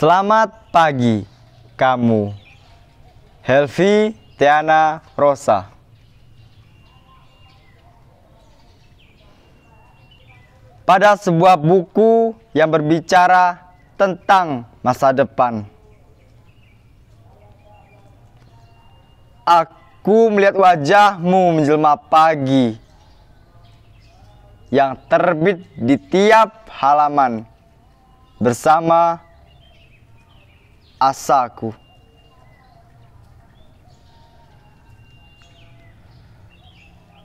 Selamat pagi kamu Helvi Tiana Rosa Pada sebuah buku yang berbicara tentang masa depan Aku melihat wajahmu menjelma pagi Yang terbit di tiap halaman Bersama asaku.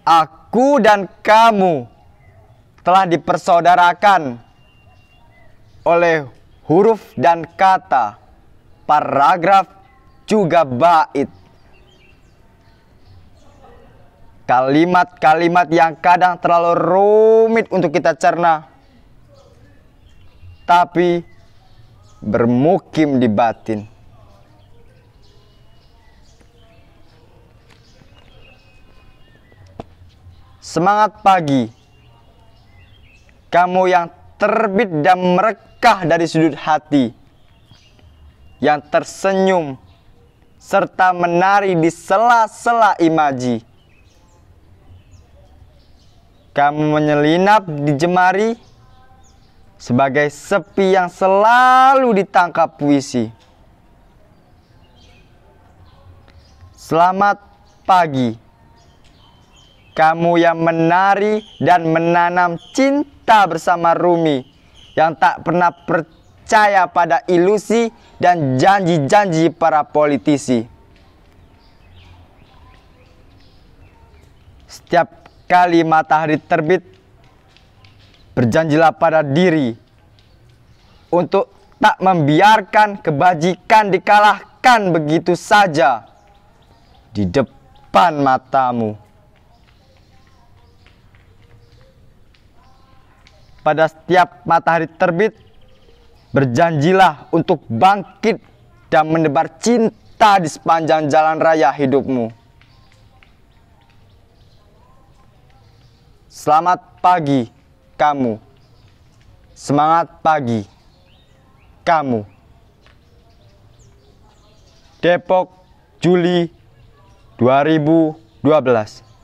Aku dan kamu telah dipersaudarakan oleh huruf dan kata, paragraf juga bait. Kalimat-kalimat yang kadang terlalu rumit untuk kita cerna, tapi bermukim di batin. Semangat pagi, kamu yang terbit dan merekah dari sudut hati, yang tersenyum serta menari di sela-sela imaji. Kamu menyelinap di jemari sebagai sepi yang selalu ditangkap puisi. Selamat pagi, kamu yang menari dan menanam cinta bersama Rumi yang tak pernah percaya pada ilusi dan janji-janji para politisi. Setiap kali matahari terbit, Berjanjilah pada diri untuk tak membiarkan kebajikan dikalahkan begitu saja di depan matamu. Pada setiap matahari terbit, berjanjilah untuk bangkit dan menebar cinta di sepanjang jalan raya hidupmu. Selamat pagi kamu. Semangat pagi kamu. Depok, Juli 2012.